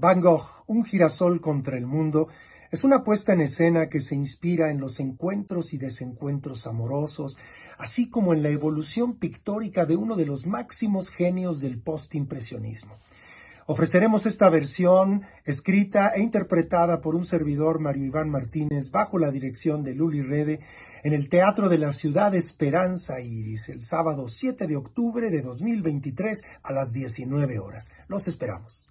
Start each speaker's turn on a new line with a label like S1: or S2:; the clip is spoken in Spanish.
S1: Van Gogh, Un girasol contra el mundo, es una puesta en escena que se inspira en los encuentros y desencuentros amorosos, así como en la evolución pictórica de uno de los máximos genios del postimpresionismo. Ofreceremos esta versión escrita e interpretada por un servidor Mario Iván Martínez bajo la dirección de Luli Rede en el Teatro de la Ciudad Esperanza Iris el sábado 7 de octubre de 2023 a las 19 horas. Los esperamos.